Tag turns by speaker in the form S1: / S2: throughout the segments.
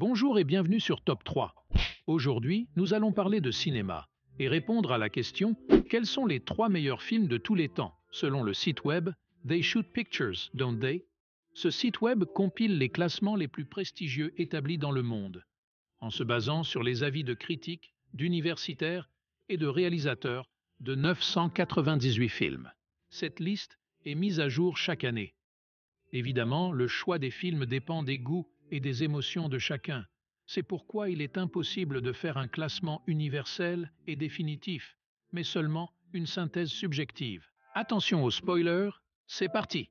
S1: Bonjour et bienvenue sur Top 3. Aujourd'hui, nous allons parler de cinéma et répondre à la question quels sont les trois meilleurs films de tous les temps Selon le site web They Shoot Pictures, Don't They Ce site web compile les classements les plus prestigieux établis dans le monde, en se basant sur les avis de critiques, d'universitaires et de réalisateurs de 998 films. Cette liste est mise à jour chaque année. Évidemment, le choix des films dépend des goûts et des émotions de chacun. C'est pourquoi il est impossible de faire un classement universel et définitif, mais seulement une synthèse subjective. Attention aux spoilers, c'est parti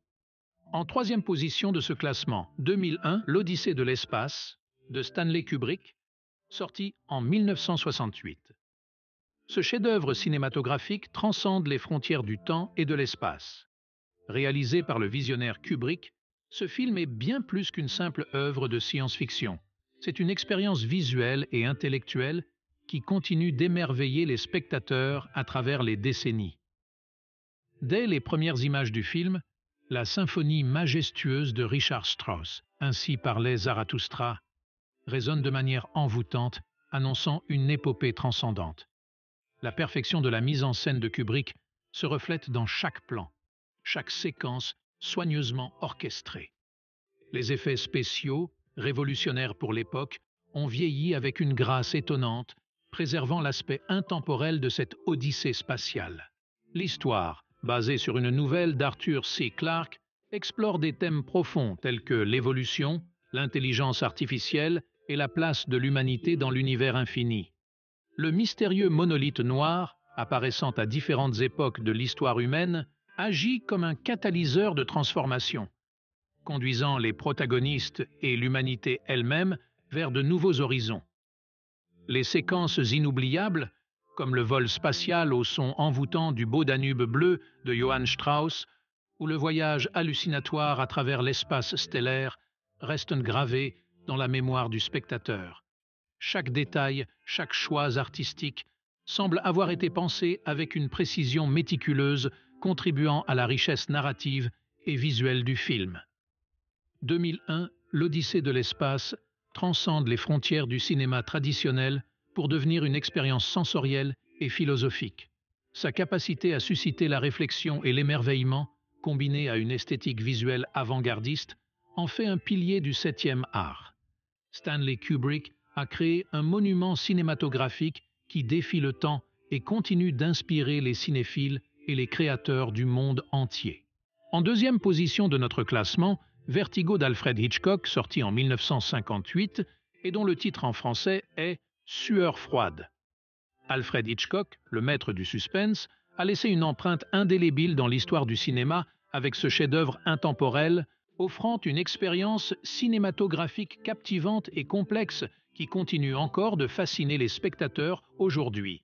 S1: En troisième position de ce classement, 2001, L'Odyssée de l'espace, de Stanley Kubrick, sorti en 1968. Ce chef-d'œuvre cinématographique transcende les frontières du temps et de l'espace. Réalisé par le visionnaire Kubrick, ce film est bien plus qu'une simple œuvre de science-fiction. C'est une expérience visuelle et intellectuelle qui continue d'émerveiller les spectateurs à travers les décennies. Dès les premières images du film, la symphonie majestueuse de Richard Strauss, ainsi parlait Zarathustra, résonne de manière envoûtante, annonçant une épopée transcendante. La perfection de la mise en scène de Kubrick se reflète dans chaque plan, chaque séquence soigneusement orchestrés. Les effets spéciaux, révolutionnaires pour l'époque, ont vieilli avec une grâce étonnante, préservant l'aspect intemporel de cette odyssée spatiale. L'histoire, basée sur une nouvelle d'Arthur C. Clarke, explore des thèmes profonds tels que l'évolution, l'intelligence artificielle et la place de l'humanité dans l'univers infini. Le mystérieux monolithe noir, apparaissant à différentes époques de l'histoire humaine, agit comme un catalyseur de transformation, conduisant les protagonistes et l'humanité elle-même vers de nouveaux horizons. Les séquences inoubliables, comme le vol spatial au son envoûtant du beau Danube bleu de Johann Strauss, ou le voyage hallucinatoire à travers l'espace stellaire, restent gravées dans la mémoire du spectateur. Chaque détail, chaque choix artistique semble avoir été pensé avec une précision méticuleuse contribuant à la richesse narrative et visuelle du film. 2001, l'Odyssée de l'espace transcende les frontières du cinéma traditionnel pour devenir une expérience sensorielle et philosophique. Sa capacité à susciter la réflexion et l'émerveillement, combinée à une esthétique visuelle avant-gardiste, en fait un pilier du septième art. Stanley Kubrick a créé un monument cinématographique qui défie le temps et continue d'inspirer les cinéphiles et les créateurs du monde entier. En deuxième position de notre classement, Vertigo d'Alfred Hitchcock, sorti en 1958 et dont le titre en français est Sueur froide. Alfred Hitchcock, le maître du suspense, a laissé une empreinte indélébile dans l'histoire du cinéma avec ce chef-d'œuvre intemporel, offrant une expérience cinématographique captivante et complexe qui continue encore de fasciner les spectateurs aujourd'hui.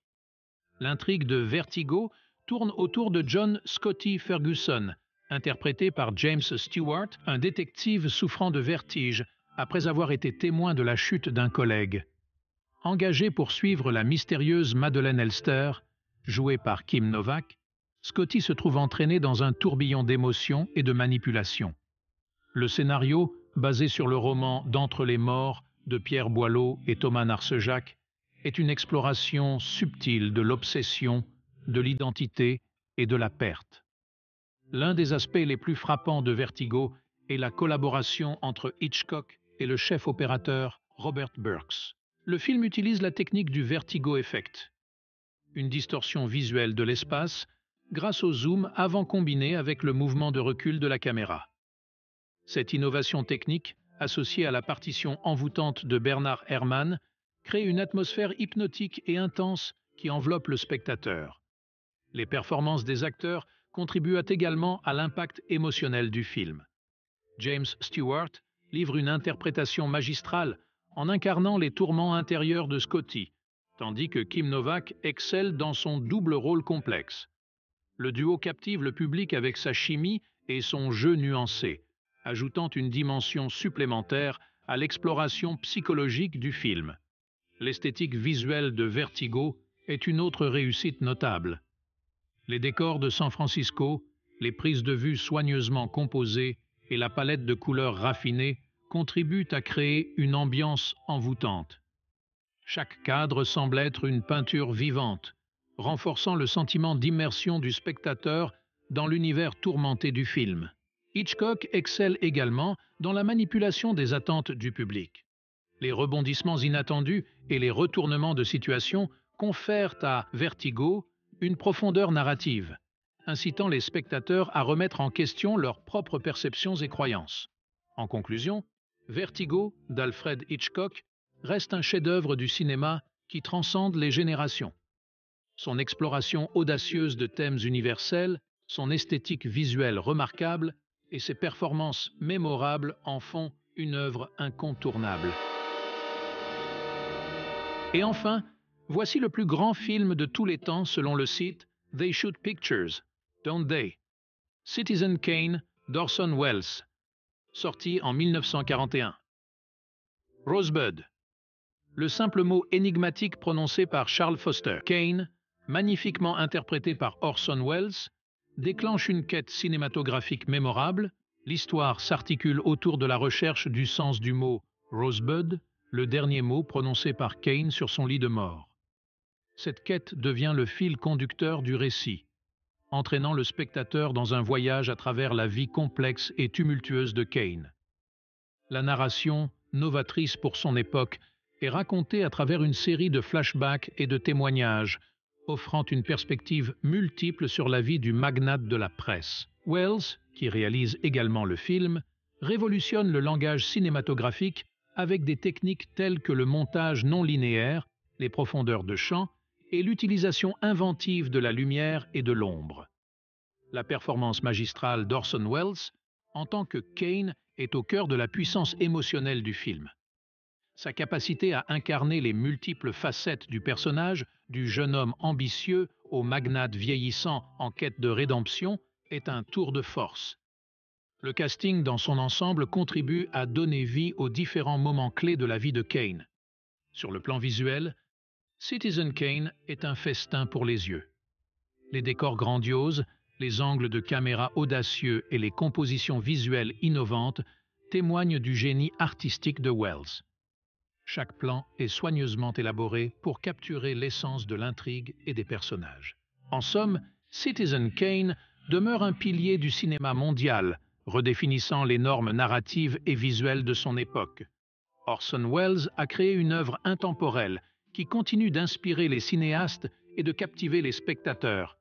S1: L'intrigue de Vertigo tourne autour de John Scotty Ferguson, interprété par James Stewart, un détective souffrant de vertige après avoir été témoin de la chute d'un collègue. Engagé pour suivre la mystérieuse Madeleine Elster, jouée par Kim Novak, Scotty se trouve entraîné dans un tourbillon d'émotions et de manipulations. Le scénario, basé sur le roman D'entre les morts de Pierre Boileau et Thomas Narcejac, est une exploration subtile de l'obsession, de l'identité et de la perte. L'un des aspects les plus frappants de Vertigo est la collaboration entre Hitchcock et le chef opérateur Robert Burks. Le film utilise la technique du vertigo effect, une distorsion visuelle de l'espace grâce au zoom avant combiné avec le mouvement de recul de la caméra. Cette innovation technique, associée à la partition envoûtante de Bernard Herrmann, crée une atmosphère hypnotique et intense qui enveloppe le spectateur. Les performances des acteurs contribuent également à l'impact émotionnel du film. James Stewart livre une interprétation magistrale en incarnant les tourments intérieurs de Scotty, tandis que Kim Novak excelle dans son double rôle complexe. Le duo captive le public avec sa chimie et son jeu nuancé, ajoutant une dimension supplémentaire à l'exploration psychologique du film. L'esthétique visuelle de Vertigo est une autre réussite notable les décors de San Francisco, les prises de vue soigneusement composées et la palette de couleurs raffinée contribuent à créer une ambiance envoûtante. Chaque cadre semble être une peinture vivante, renforçant le sentiment d'immersion du spectateur dans l'univers tourmenté du film. Hitchcock excelle également dans la manipulation des attentes du public. Les rebondissements inattendus et les retournements de situation confèrent à Vertigo une profondeur narrative, incitant les spectateurs à remettre en question leurs propres perceptions et croyances. En conclusion, Vertigo d'Alfred Hitchcock reste un chef-d'œuvre du cinéma qui transcende les générations. Son exploration audacieuse de thèmes universels, son esthétique visuelle remarquable et ses performances mémorables en font une œuvre incontournable. Et enfin, Voici le plus grand film de tous les temps selon le site They Shoot Pictures, Don't They? Citizen Kane d'Orson Welles, sorti en 1941. Rosebud. Le simple mot énigmatique prononcé par Charles Foster Kane, magnifiquement interprété par Orson Welles, déclenche une quête cinématographique mémorable. L'histoire s'articule autour de la recherche du sens du mot Rosebud, le dernier mot prononcé par Kane sur son lit de mort cette quête devient le fil conducteur du récit, entraînant le spectateur dans un voyage à travers la vie complexe et tumultueuse de Kane. La narration, novatrice pour son époque, est racontée à travers une série de flashbacks et de témoignages, offrant une perspective multiple sur la vie du magnate de la presse. Wells, qui réalise également le film, révolutionne le langage cinématographique avec des techniques telles que le montage non linéaire, les profondeurs de champ et l'utilisation inventive de la lumière et de l'ombre. La performance magistrale d'Orson Welles en tant que Kane est au cœur de la puissance émotionnelle du film. Sa capacité à incarner les multiples facettes du personnage, du jeune homme ambitieux au magnate vieillissant en quête de rédemption, est un tour de force. Le casting dans son ensemble contribue à donner vie aux différents moments clés de la vie de Kane. Sur le plan visuel, Citizen Kane est un festin pour les yeux. Les décors grandioses, les angles de caméra audacieux et les compositions visuelles innovantes témoignent du génie artistique de Wells. Chaque plan est soigneusement élaboré pour capturer l'essence de l'intrigue et des personnages. En somme, Citizen Kane demeure un pilier du cinéma mondial, redéfinissant les normes narratives et visuelles de son époque. Orson Welles a créé une œuvre intemporelle qui continue d'inspirer les cinéastes et de captiver les spectateurs.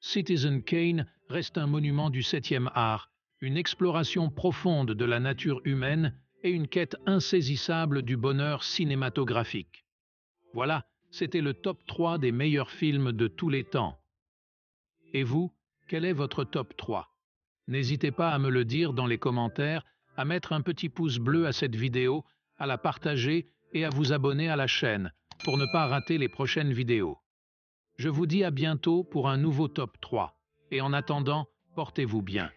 S1: Citizen Kane reste un monument du septième art, une exploration profonde de la nature humaine et une quête insaisissable du bonheur cinématographique. Voilà, c'était le top 3 des meilleurs films de tous les temps. Et vous, quel est votre top 3 N'hésitez pas à me le dire dans les commentaires, à mettre un petit pouce bleu à cette vidéo, à la partager et à vous abonner à la chaîne pour ne pas rater les prochaines vidéos. Je vous dis à bientôt pour un nouveau top 3. Et en attendant, portez-vous bien.